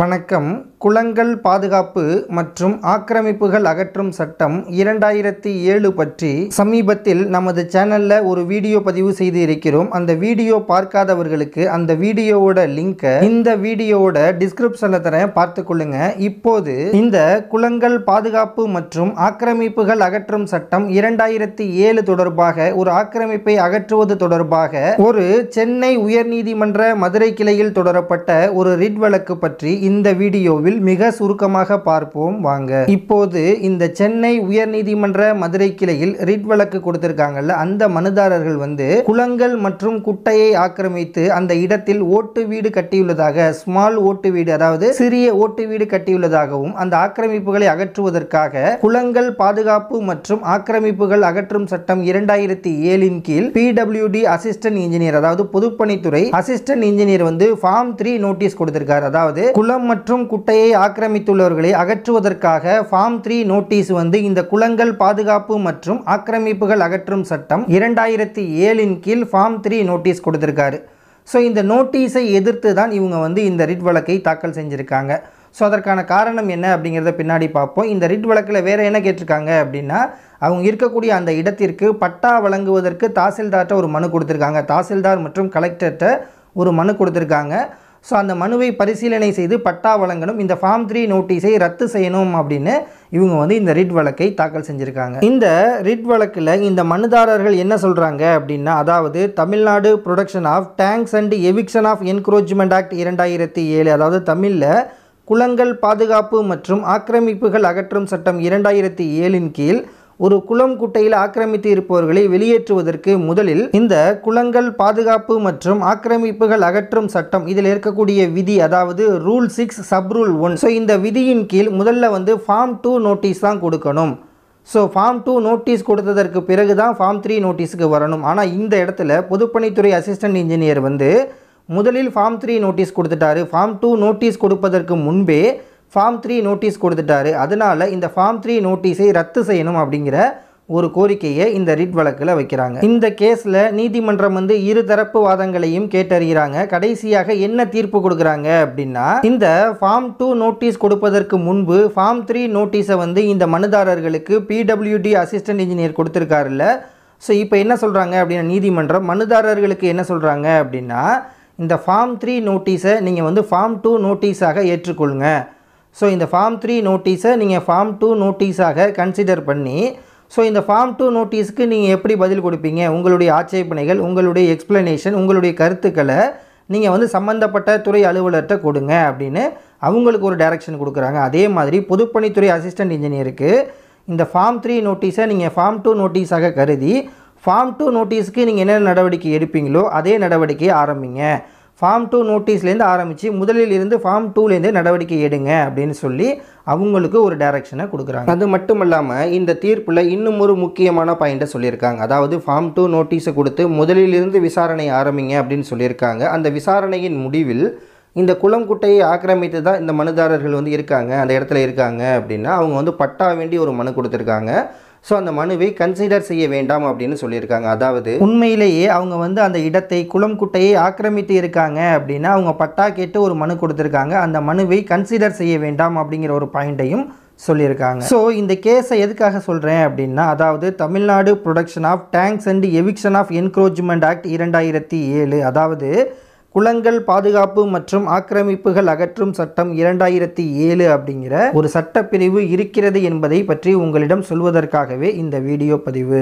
வணக்கம் குளங்கள் பாதுகாப்பு மற்றும் ஆக்கிரமிப்புகள் அகற்றும் சட்டம் இரண்டாயிரத்தி ஏழு பற்றி சமீபத்தில் நமது சேனலில் ஒரு வீடியோ பதிவு செய்து இருக்கிறோம் அந்த வீடியோ பார்க்காதவர்களுக்கு அந்த வீடியோவோட லிங்கை இந்த வீடியோவோட டிஸ்கிரிப்ஷனில் பார்த்து கொள்ளுங்க இப்போது இந்த குளங்கள் பாதுகாப்பு மற்றும் ஆக்கிரமிப்புகள் அகற்றும் சட்டம் இரண்டாயிரத்தி ஏழு தொடர்பாக ஒரு ஆக்கிரமிப்பை அகற்றுவது தொடர்பாக ஒரு சென்னை உயர்நீதிமன்ற மதுரை கிளையில் தொடரப்பட்ட ஒரு ரிட் வழக்கு பற்றி இந்த வீடியோவில் பதிவில் மிக சுருக்கமாக பார்ப்போம் வாங்க இப்போது இந்த சென்னை உயர்நீதிமன்ற மதுரை கிளையில் ரிட் வழக்கு கொடுத்திருக்காங்கல்ல அந்த மனுதாரர்கள் வந்து குளங்கள் மற்றும் குட்டையை ஆக்கிரமித்து அந்த இடத்தில் ஓட்டு வீடு கட்டியுள்ளதாக ஸ்மால் ஓட்டு வீடு அதாவது சிறிய ஓட்டு வீடு கட்டியுள்ளதாகவும் அந்த ஆக்கிரமிப்புகளை அகற்றுவதற்காக குளங்கள் பாதுகாப்பு மற்றும் ஆக்கிரமிப்புகள் அகற்றும் சட்டம் இரண்டாயிரத்தி ஏழின் கீழ் பி பிடபிள்யூடி அசிஸ்டன்ட் இன்ஜினியர் அதாவது பொதுப்பணித்துறை அசிஸ்டன்ட் இன்ஜினியர் வந்து ஃபார்ம் த்ரீ நோட்டீஸ் கொடுத்திருக்கார் அதாவது குளம் மற்றும் குட்டையை குளங்களை ஆக்கிரமித்துள்ளவர்களை அகற்றுவதற்காக ஃபார்ம் த்ரீ நோட்டீஸ் வந்து இந்த குளங்கள் பாதுகாப்பு மற்றும் ஆக்கிரமிப்புகள் அகற்றும் சட்டம் இரண்டாயிரத்தி ஏழின் கீழ் ஃபார்ம் த்ரீ நோட்டீஸ் கொடுத்துருக்காரு ஸோ இந்த நோட்டீஸை எதிர்த்து தான் இவங்க வந்து இந்த ரிட் வழக்கை தாக்கல் செஞ்சுருக்காங்க ஸோ அதற்கான காரணம் என்ன அப்படிங்கிறத பின்னாடி பார்ப்போம் இந்த ரிட் வழக்கில் வேறு என்ன கேட்டிருக்காங்க அப்படின்னா அவங்க இருக்கக்கூடிய அந்த இடத்திற்கு பட்டா வழங்குவதற்கு தாசில்தார்கிட்ட ஒரு மனு கொடுத்துருக்காங்க தாசில்தார் மற்றும் கலெக்டர்கிட்ட ஒரு மனு கொடுத்துருக்காங்க ஸோ அந்த மனுவை பரிசீலனை செய்து பட்டா வழங்கணும் இந்த ஃபார்ம் த்ரீ நோட்டீஸை ரத்து செய்யணும் அப்படின்னு இவங்க வந்து இந்த ரிட் வழக்கை தாக்கல் செஞ்சுருக்காங்க இந்த ரிட் வழக்கில் இந்த மனுதாரர்கள் என்ன சொல்கிறாங்க அப்படின்னா அதாவது Tamil Nadu protection of tanks and eviction of encroachment act இரண்டாயிரத்தி ஏழு அதாவது தமிழில் குளங்கள் பாதுகாப்பு மற்றும் ஆக்கிரமிப்புகள் அகற்றும் சட்டம் இரண்டாயிரத்தி ஏழின் கீழ் ஒரு குளம் குட்டையில் ஆக்கிரமித்து இருப்பவர்களை வெளியேற்றுவதற்கு முதலில் இந்த குளங்கள் பாதுகாப்பு மற்றும் ஆக்கிரமிப்புகள் அகற்றும் சட்டம் இதில் இருக்கக்கூடிய விதி அதாவது rule six sub rule one so இந்த விதியின் கீழ் முதல்ல வந்து ஃபார்ம் டூ நோட்டீஸ் தான் கொடுக்கணும் ஸோ ஃபார்ம் டூ நோட்டீஸ் கொடுத்ததற்கு பிறகு தான் ஃபார்ம் த்ரீ நோட்டீஸுக்கு வரணும் ஆனால் இந்த இடத்துல பொதுப்பணித்துறை அசிஸ்டன்ட் இன்ஜினியர் வந்து முதலில் ஃபார்ம் த்ரீ நோட்டீஸ் கொடுத்துட்டாரு ஃபார்ம் டூ நோட்டீஸ் கொடுப்பதற்கு முன்பே ஃபார்ம் த்ரீ நோட்டீஸ் கொடுத்துட்டாரு அதனால் இந்த ஃபார்ம் த்ரீ நோட்டீஸை ரத்து செய்யணும் அப்படிங்கிற ஒரு கோரிக்கையை இந்த ரிட் வழக்கில் வைக்கிறாங்க இந்த கேஸில் நீதிமன்றம் வந்து இருதரப்பு வாதங்களையும் கேட்டறிகிறாங்க கடைசியாக என்ன தீர்ப்பு கொடுக்குறாங்க அப்படின்னா இந்த ஃபார்ம் டூ நோட்டீஸ் கொடுப்பதற்கு முன்பு ஃபார்ம் த்ரீ நோட்டீஸை வந்து இந்த மனுதாரர்களுக்கு பிடபிள்யூடி அசிஸ்டன்ட் இன்ஜினியர் கொடுத்துருக்காருல்ல ஸோ இப்போ என்ன சொல்கிறாங்க அப்படின்னா நீதிமன்றம் மனுதாரர்களுக்கு என்ன சொல்கிறாங்க அப்படின்னா இந்த ஃபார்ம் த்ரீ நோட்டீஸை நீங்கள் வந்து ஃபார்ம் டூ நோட்டீஸாக ஏற்றுக்கொள்ளுங்கள் ஸோ இந்த ஃபார்ம் த்ரீ நோட்டீஸை நீங்கள் ஃபார்ம் டூ நோட்டீஸாக கன்சிடர் பண்ணி ஸோ இந்த ஃபார்ம் டூ நோட்டீஸ்க்கு நீங்கள் எப்படி பதில் கொடுப்பீங்க உங்களுடைய ஆட்சேபனைகள் உங்களுடைய எக்ஸ்ப்ளனேஷன் உங்களுடைய கருத்துக்களை நீங்கள் வந்து சம்மந்தப்பட்ட துறை அலுவலர்கிட்ட கொடுங்க அப்படின்னு அவங்களுக்கு ஒரு டைரக்ஷன் கொடுக்குறாங்க அதே மாதிரி பொதுப்பணித்துறை அசிஸ்டன்ட் இன்ஜினியருக்கு இந்த ஃபார்ம் த்ரீ நோட்டீஸை நீங்கள் ஃபார்ம் டூ நோட்டீஸாக கருதி ஃபார்ம் டூ நோட்டீஸுக்கு நீங்கள் என்னென்ன நடவடிக்கை எடுப்பீங்களோ அதே நடவடிக்கையை ஆரம்பிங்க ஃபார்ம் டூ நோட்டீஸ்லேருந்து ஆரம்பித்து முதலில் இருந்து ஃபார்ம் டூலேருந்து நடவடிக்கை எடுங்க அப்படின்னு சொல்லி அவங்களுக்கு ஒரு டைரக்ஷனை கொடுக்குறாங்க அது மட்டும் இல்லாமல் இந்த தீர்ப்பில் இன்னும் ஒரு முக்கியமான பாயிண்ட்டை சொல்லியிருக்காங்க அதாவது ஃபார்ம் டூ நோட்டீஸை கொடுத்து முதலிலிருந்து விசாரணை ஆரம்பிங்க அப்படின்னு சொல்லியிருக்காங்க அந்த விசாரணையின் முடிவில் இந்த குளம் குட்டையை ஆக்கிரமித்து தான் இந்த மனுதாரர்கள் வந்து இருக்காங்க அந்த இடத்துல இருக்காங்க அப்படின்னா அவங்க வந்து பட்டா வேண்டி ஒரு மனு கொடுத்துருக்காங்க ஸோ அந்த மனுவை கன்சிடர் செய்ய வேண்டாம் அப்படின்னு சொல்லியிருக்காங்க அதாவது உண்மையிலேயே அவங்க வந்து அந்த இடத்தை குளம் குட்டையை ஆக்கிரமித்து இருக்காங்க அப்படின்னா அவங்க பட்டா கேட்டு ஒரு மனு கொடுத்துருக்காங்க அந்த மனுவை கன்சிடர் செய்ய வேண்டாம் அப்படிங்கிற ஒரு பாயிண்ட்டையும் சொல்லியிருக்காங்க ஸோ இந்த கேஸை எதுக்காக சொல்கிறேன் அப்படின்னா அதாவது Tamil Nadu protection of tanks and eviction of encroachment act இரண்டாயிரத்தி ஏழு அதாவது குளங்கள் பாதுகாப்பு மற்றும் ஆக்கிரமிப்புகள் அகற்றும் சட்டம் இரண்டாயிரத்தி ஏழு அப்படிங்கிற ஒரு சட்டப்பிரிவு இருக்கிறது என்பதை பற்றி உங்களிடம் சொல்வதற்காகவே இந்த வீடியோ பதிவு